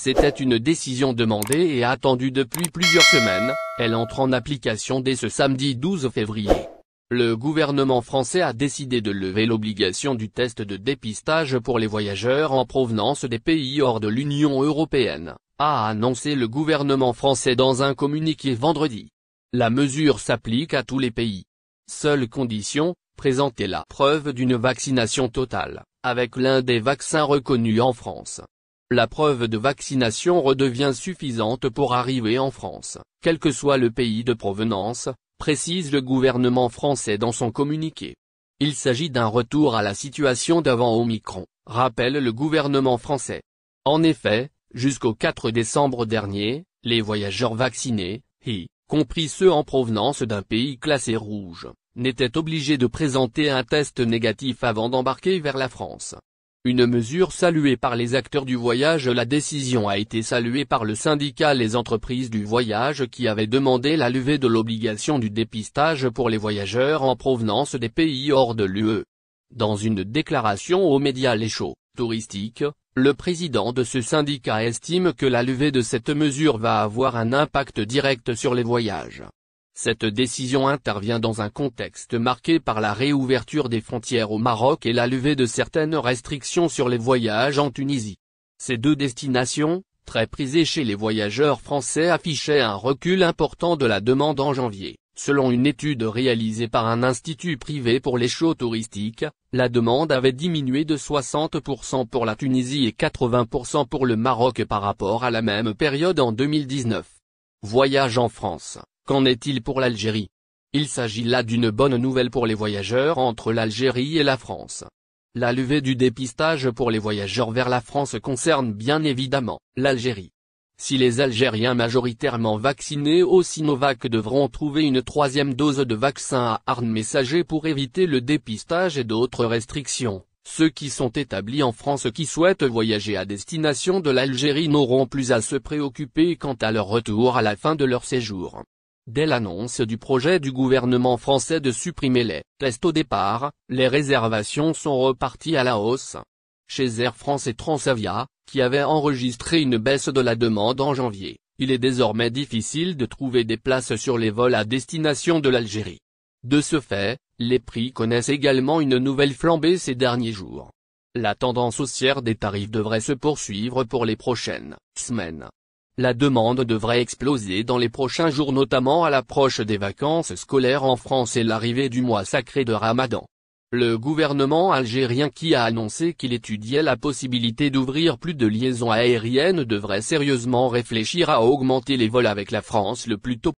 C'était une décision demandée et attendue depuis plusieurs semaines, elle entre en application dès ce samedi 12 février. Le gouvernement français a décidé de lever l'obligation du test de dépistage pour les voyageurs en provenance des pays hors de l'Union européenne, a annoncé le gouvernement français dans un communiqué vendredi. La mesure s'applique à tous les pays. Seule condition, présenter la preuve d'une vaccination totale, avec l'un des vaccins reconnus en France la preuve de vaccination redevient suffisante pour arriver en France, quel que soit le pays de provenance, précise le gouvernement français dans son communiqué. Il s'agit d'un retour à la situation d'avant Omicron, rappelle le gouvernement français. En effet, jusqu'au 4 décembre dernier, les voyageurs vaccinés, y compris ceux en provenance d'un pays classé rouge, n'étaient obligés de présenter un test négatif avant d'embarquer vers la France. Une mesure saluée par les acteurs du voyage La décision a été saluée par le syndicat Les entreprises du voyage qui avait demandé la levée de l'obligation du dépistage pour les voyageurs en provenance des pays hors de l'UE. Dans une déclaration aux médias Les Chaux, touristiques, le président de ce syndicat estime que la levée de cette mesure va avoir un impact direct sur les voyages. Cette décision intervient dans un contexte marqué par la réouverture des frontières au Maroc et la levée de certaines restrictions sur les voyages en Tunisie. Ces deux destinations, très prisées chez les voyageurs français affichaient un recul important de la demande en janvier. Selon une étude réalisée par un institut privé pour les shows touristiques, la demande avait diminué de 60% pour la Tunisie et 80% pour le Maroc par rapport à la même période en 2019. Voyage en France Qu'en est-il pour l'Algérie Il s'agit là d'une bonne nouvelle pour les voyageurs entre l'Algérie et la France. La levée du dépistage pour les voyageurs vers la France concerne bien évidemment l'Algérie. Si les Algériens majoritairement vaccinés au Sinovac devront trouver une troisième dose de vaccin à Arne Messager pour éviter le dépistage et d'autres restrictions, ceux qui sont établis en France qui souhaitent voyager à destination de l'Algérie n'auront plus à se préoccuper quant à leur retour à la fin de leur séjour. Dès l'annonce du projet du gouvernement français de supprimer les tests au départ, les réservations sont reparties à la hausse. Chez Air France et Transavia, qui avaient enregistré une baisse de la demande en janvier, il est désormais difficile de trouver des places sur les vols à destination de l'Algérie. De ce fait, les prix connaissent également une nouvelle flambée ces derniers jours. La tendance haussière des tarifs devrait se poursuivre pour les prochaines semaines. La demande devrait exploser dans les prochains jours notamment à l'approche des vacances scolaires en France et l'arrivée du mois sacré de Ramadan. Le gouvernement algérien qui a annoncé qu'il étudiait la possibilité d'ouvrir plus de liaisons aériennes devrait sérieusement réfléchir à augmenter les vols avec la France le plus tôt